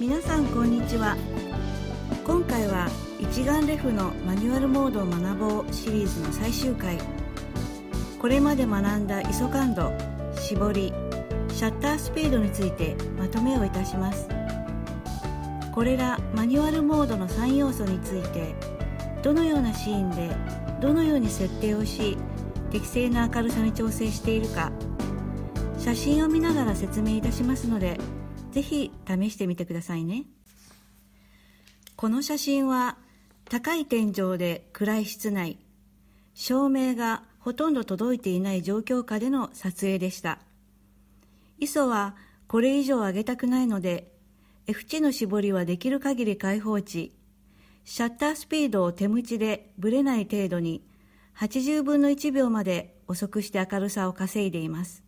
皆さんこんにちは今回は一眼レフのマニュアルモードを学ぼうシリーズの最終回これまで学んだ ISO 感度絞りシャッタースピードについてまとめをいたしますこれらマニュアルモードの3要素についてどのようなシーンでどのように設定をし適正な明るさに調整しているか写真を見ながら説明いたしますのでぜひ試してみてくださいねこの写真は高い天井で暗い室内照明がほとんど届いていない状況下での撮影でした ISO はこれ以上上げたくないので F 値の絞りはできる限り開放値シャッタースピードを手持ちでブレない程度に80分の1秒まで遅くして明るさを稼いでいます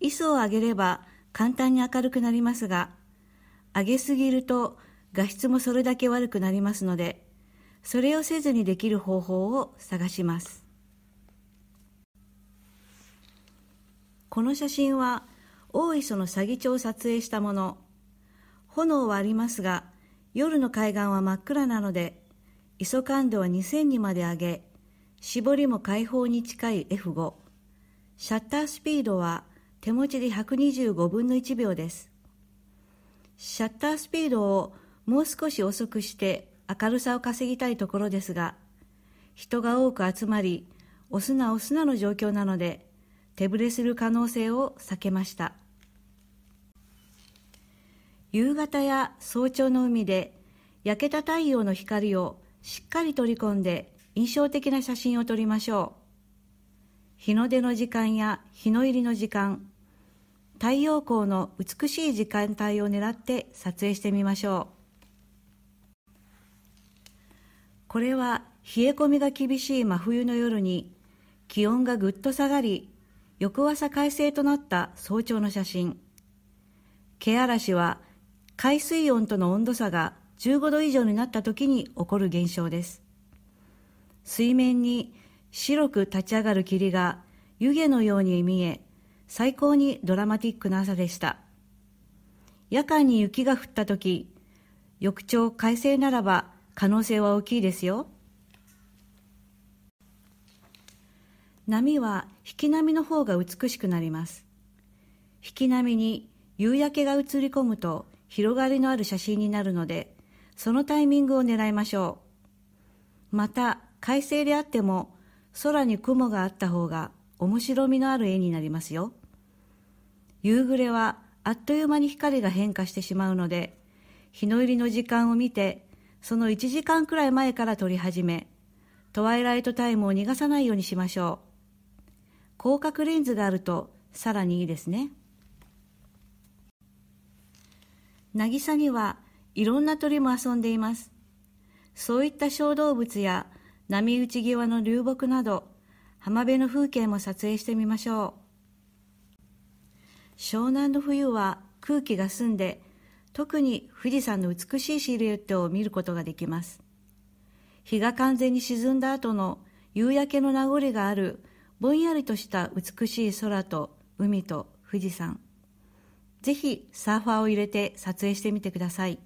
ISO を上げれば簡単に明るくなりますが上げすぎると画質もそれだけ悪くなりますのでそれをせずにできる方法を探しますこの写真は大磯の詐欺町を撮影したもの炎はありますが夜の海岸は真っ暗なので磯感度は2000にまで上げ絞りも開放に近い F5 シャッタースピードは手持ちで125分の1秒ですシャッタースピードをもう少し遅くして明るさを稼ぎたいところですが人が多く集まり押すな押すなの状況なので手ぶれする可能性を避けました夕方や早朝の海で焼けた太陽の光をしっかり取り込んで印象的な写真を撮りましょう日の出の時間や日の入りの時間太陽光の美しい時間帯を狙って撮影してみましょうこれは冷え込みが厳しい真冬の夜に気温がぐっと下がり翌朝快晴となった早朝の写真毛嵐は海水温との温度差が15度以上になった時に起こる現象です水面に白く立ち上がる霧が湯気のように見え最高にドラマティックな朝でした夜間に雪が降った時翌朝快晴ならば可能性は大きいですよ波は引き波の方が美しくなります引き波に夕焼けが映り込むと広がりのある写真になるのでそのタイミングを狙いましょうまた快晴であっても空に雲があった方が面白みのある絵になりますよ夕暮れはあっという間に光が変化してしまうので日の入りの時間を見てその1時間くらい前から撮り始めトワイライトタイムを逃がさないようにしましょう広角レンズがあるとさらにいいですね渚にはいろんな鳥も遊んでいますそういった小動物や波打ち際の流木など浜辺の風景も撮影してみましょう湘南の冬は空気が澄んで特に富士山の美しいシルエットを見ることができます日が完全に沈んだ後の夕焼けの名残があるぼんやりとした美しい空と海と富士山ぜひサーファーを入れて撮影してみてください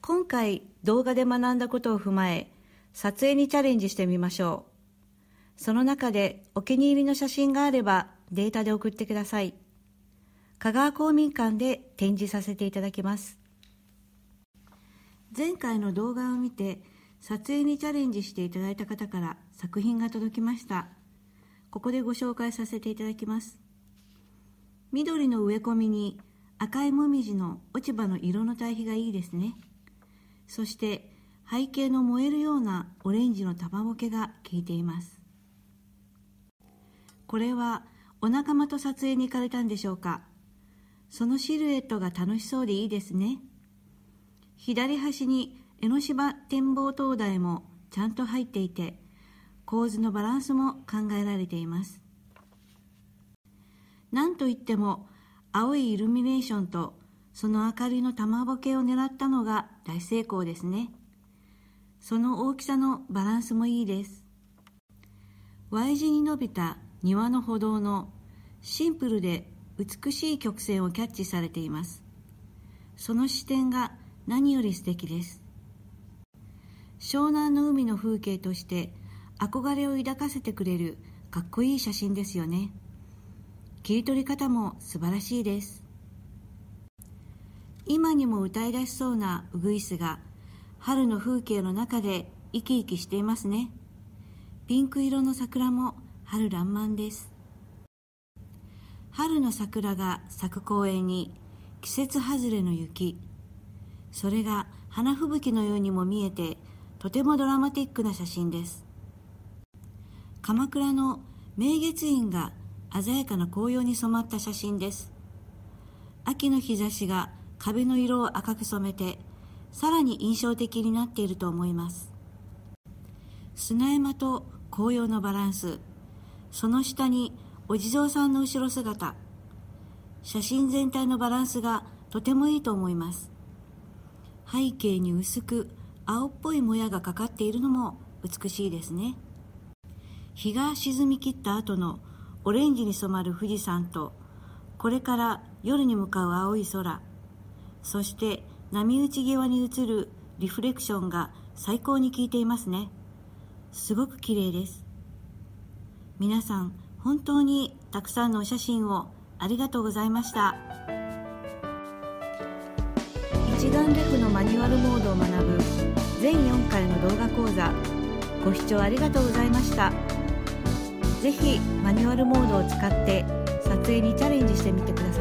今回動画で学んだことを踏まえ撮影にチャレンジしてみましょうその中でお気に入りの写真があればデータで送ってください香川公民館で展示させていただきます前回の動画を見て撮影にチャレンジしていただいた方から作品が届きましたここでご紹介させていただきます緑の植え込みに赤いもみじの落ち葉の色の対比がいいですねそして背景の燃えるようなオレンジの玉ぼけが効いていますこれはお仲間と撮影に行かれたんでしょうかそのシルエットが楽しそうでいいですね左端に江ノ島展望灯台もちゃんと入っていて構図のバランスも考えられていますなんといっても青いイルミネーションとその明かりの玉ぼけを狙ったのが大成功ですねその大きさのバランスもいいです Y 字に伸びた庭の歩道のシンプルで美しい曲線をキャッチされていますその視点が何より素敵です湘南の海の風景として憧れを抱かせてくれるかっこいい写真ですよね切り取り方も素晴らしいです今にも歌い出しそうなウグイスが春の風景の中で生き生きしていますねピンク色の桜も春爛漫です春の桜が咲く公園に季節外れの雪それが花吹雪のようにも見えてとてもドラマティックな写真です鎌倉の明月院が鮮やかな紅葉に染まった写真です秋の日差しが壁の色を赤く染めてさらに印象的になっていると思います砂山と紅葉のバランスその下にお地蔵さんの後ろ姿写真全体のバランスがとてもいいと思います背景に薄く青っぽいもやがかかっているのも美しいですね日が沈みきった後のオレンジに染まる富士山とこれから夜に向かう青い空そして波打ち際に映るリフレクションが最高に効いていますねすごく綺麗です皆さん本当にたくさんのお写真をありがとうございました一眼レフのマニュアルモードを学ぶ全4回の動画講座ご視聴ありがとうございましたぜひマニュアルモードを使って撮影にチャレンジしてみてください